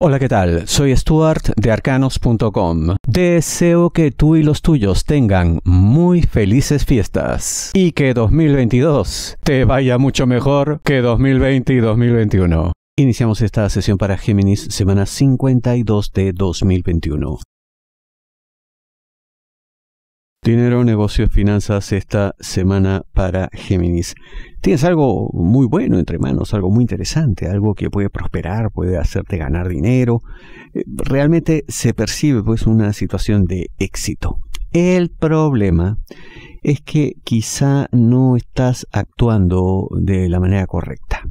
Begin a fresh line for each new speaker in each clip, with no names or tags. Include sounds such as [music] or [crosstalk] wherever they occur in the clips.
Hola, ¿qué tal? Soy Stuart de arcanos.com. Deseo que tú y los tuyos tengan muy felices fiestas y que 2022 te vaya mucho mejor que 2020 y 2021. Iniciamos esta sesión para Géminis, semana 52 de 2021. Dinero, negocios, finanzas esta semana para Géminis. Tienes algo muy bueno entre manos, algo muy interesante, algo que puede prosperar, puede hacerte ganar dinero. Eh, realmente se percibe pues una situación de éxito. El problema es que quizá no estás actuando de la manera correcta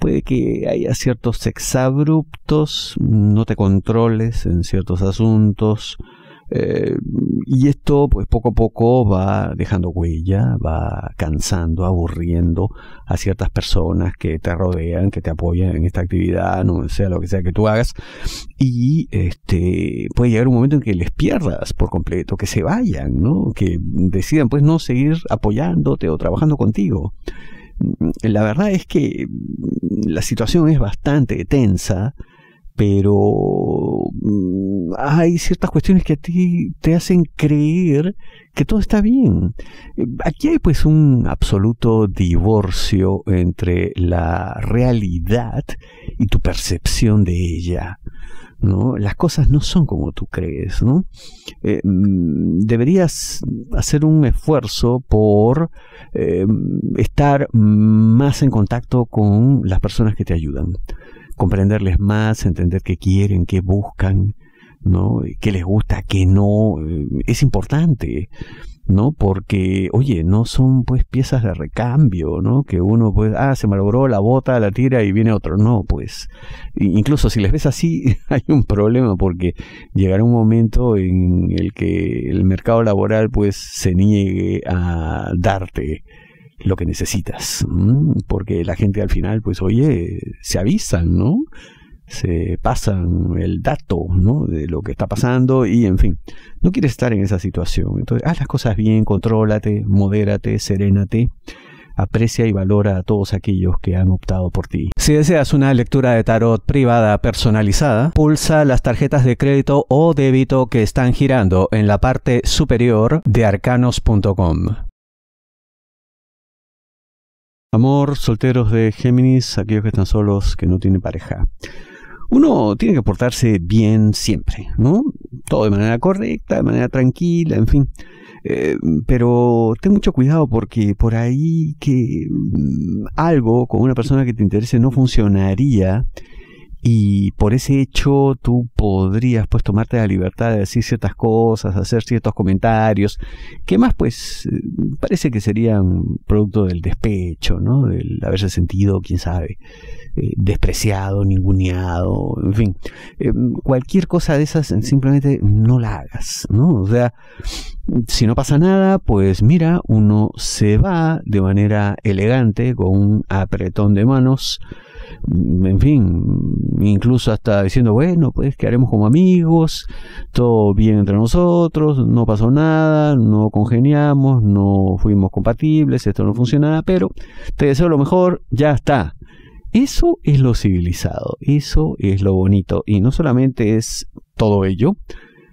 puede que haya ciertos exabruptos, no te controles en ciertos asuntos, eh, y esto, pues poco a poco va dejando huella, va cansando, aburriendo a ciertas personas que te rodean, que te apoyan en esta actividad, no sea lo que sea que tú hagas. Y este puede llegar un momento en que les pierdas por completo, que se vayan, ¿no? Que decidan, pues, no seguir apoyándote o trabajando contigo. Mm, la verdad es que mm, la situación es bastante tensa pero mm, hay ciertas cuestiones que a ti te hacen creer que todo está bien. Aquí hay pues un absoluto divorcio entre la realidad y tu percepción de ella. ¿no? Las cosas no son como tú crees, ¿no? Eh, mm, deberías hacer un esfuerzo por eh, estar más en contacto con las personas que te ayudan, comprenderles más, entender qué quieren, qué buscan, ¿no? ¿Qué les gusta? ¿Qué no? Eh, es importante, ¿no? Porque, oye, no son pues piezas de recambio, ¿no? Que uno pues, ah, se malogró la bota, la tira y viene otro. No, pues, incluso si les ves así, [laughs] hay un problema porque llegará un momento en el que el mercado laboral pues se niegue a darte lo que necesitas, porque la gente al final, pues, oye, se avisan, ¿no? se pasan el dato de lo que está pasando y en fin, no quieres estar en esa situación. Entonces, haz las cosas bien, contrólate, modérate, serénate. Aprecia y valora a todos aquellos que han optado por ti. Si deseas una lectura de tarot privada personalizada, pulsa las tarjetas de crédito o débito que están girando en la parte superior de arcanos.com. Amor, solteros de Géminis, aquellos que están solos, que no tienen pareja. Uno tiene que portarse bien siempre, ¿no? Todo de manera correcta, de manera tranquila, en fin. Eh, pero ten mucho cuidado porque por ahí que mm, algo con una persona que te interese no funcionaría y por ese hecho tú podrías pues tomarte la libertad de decir ciertas cosas, hacer ciertos comentarios, que más pues parece que serían producto del despecho, ¿no? Del haberse sentido, quién sabe, eh, despreciado, ninguneado, en fin. Eh, cualquier cosa de esas eh, simplemente no la hagas, ¿no? O sea, si no pasa nada, pues mira, uno se va de manera elegante, con un apretón de manos, mm, en fin, incluso hasta diciendo, bueno, pues quedaremos como amigos, todo bien entre nosotros, no pasó nada, no congeniamos, no fuimos compatibles, esto no funcionaba, pero te deseo lo mejor, ya está. Eso es lo civilizado, eso es lo bonito. Y no solamente es todo ello,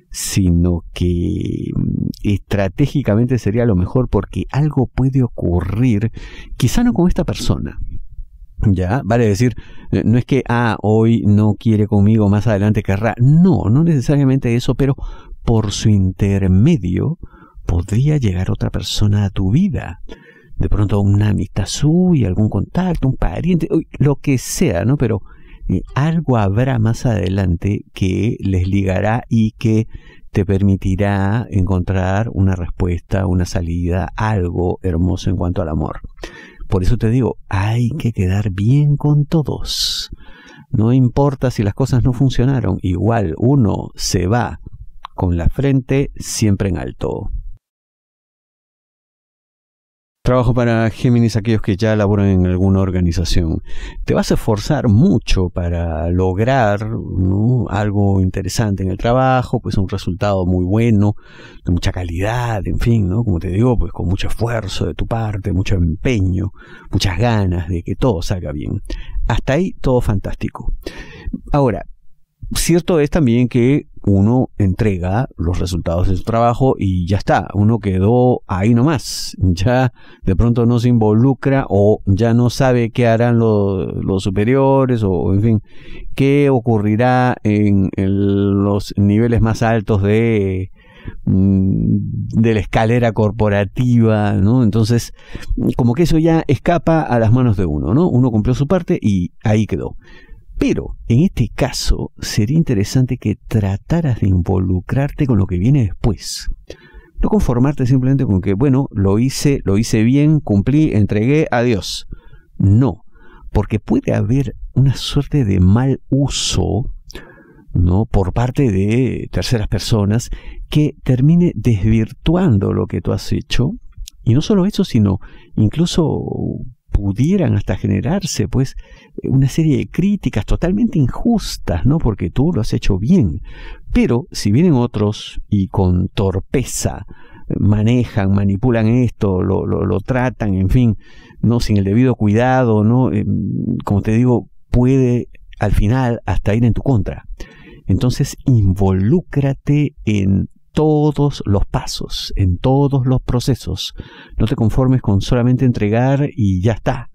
sino que mm, estratégicamente sería lo mejor porque algo puede ocurrir, quizá no con esta persona. Ya, vale decir, eh, no es que, ah, hoy no quiere conmigo, más adelante querrá. No, no necesariamente eso, pero por su intermedio podría llegar otra persona a tu vida de pronto una amistad suya, algún contacto, un pariente, lo que sea, ¿no? Pero eh, algo habrá más adelante que les ligará y que te permitirá encontrar una respuesta, una salida, algo hermoso en cuanto al amor. Por eso te digo, hay que quedar bien con todos. No importa si las cosas no funcionaron, igual uno se va con la frente siempre en alto. Trabajo para Géminis, aquellos que ya laboran en alguna organización. Te vas a esforzar mucho para lograr algo interesante en el trabajo, pues un resultado muy bueno, de mucha calidad, en fin, ¿no? Como te digo, pues con mucho esfuerzo de tu parte, mucho empeño, muchas ganas de que todo salga bien. Hasta ahí todo fantástico. Ahora, cierto es también que uno entrega los resultados de su trabajo y ya está, uno quedó ahí nomás, ya de pronto no se involucra o ya no sabe qué harán los superiores o en fin, qué ocurrirá en, los niveles más altos de, mm, de la escalera corporativa, ¿no? Entonces, como que eso ya escapa a las manos de uno, ¿no? Uno cumplió su parte y ahí quedó. Pero en este caso sería interesante que trataras de involucrarte con lo que viene después. No conformarte simplemente con que, bueno, lo hice, lo hice bien, cumplí, entregué, adiós. No, porque puede haber una suerte de mal uso ¿no? por parte de terceras personas que termine desvirtuando lo que tú has hecho. Y no solo eso, sino incluso pudieran hasta generarse pues eh, una serie de críticas totalmente injustas, ¿no? Porque tú lo has hecho bien. Pero si vienen otros y con torpeza eh, manejan, manipulan esto, lo, tratan, en fin, no sin el debido cuidado, ¿no? Eh, como te digo, puede al final hasta ir en tu contra. Entonces, involúcrate en todos los pasos, en todos los procesos. No te conformes con solamente entregar y ya está.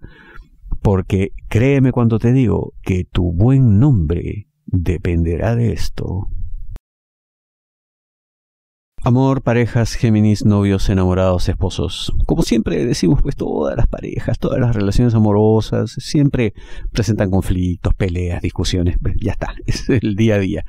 Porque créeme cuando te digo que tu buen nombre dependerá de esto. Amor, parejas, Géminis, novios, enamorados, esposos. Como siempre decimos, pues todas las parejas, todas las relaciones amorosas, siempre presentan conflictos, peleas, discusiones. Pues, ya está, [laughs] es el día a día.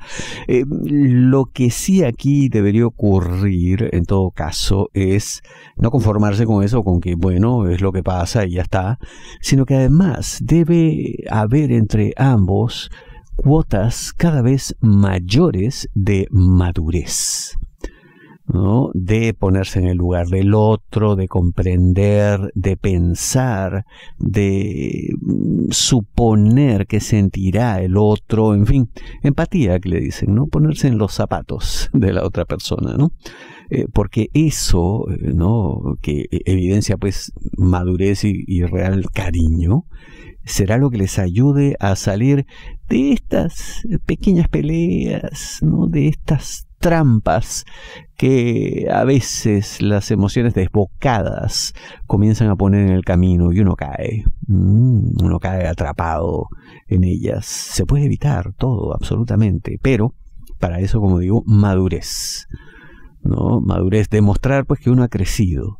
Eh, lo que sí aquí debería ocurrir, en todo caso, es no conformarse con eso, con que, bueno, es lo que pasa y ya está, sino que además debe haber entre ambos cuotas cada vez mayores de madurez de ponerse en el lugar del otro, de comprender, de pensar, de mm, suponer que sentirá el otro, en fin, empatía que le dicen, ¿no? Ponerse en los zapatos de la otra persona, ¿no? Eh, porque eso, eh, ¿no? Que e-, evidencia pues madurez y real cariño, será lo que les ayude a salir de estas pequeñas peleas, ¿no? de estas trampas que a veces las emociones desbocadas comienzan a poner en el camino y uno cae, mm, uno cae atrapado en ellas. Se puede evitar todo, absolutamente, pero para eso, como digo, madurez. ¿no? Madurez, demostrar pues que uno ha crecido,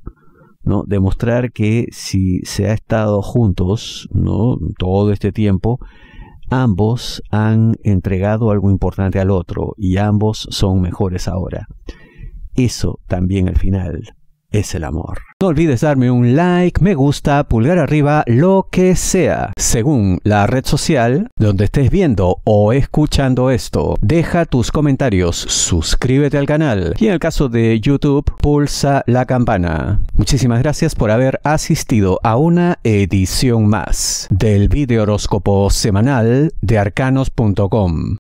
Demostrar que si se ha estado juntos, Todo este tiempo, ambos han entregado algo importante al otro y ambos son mejores ahora. Eso también al final es el amor. No olvides darme un like, me gusta, pulgar arriba, lo que sea. Según la red social donde estés viendo o escuchando esto, deja tus comentarios, suscríbete al canal y en el caso de YouTube, pulsa la campana. Muchísimas gracias por haber asistido a una edición más del video horóscopo semanal de arcanos.com.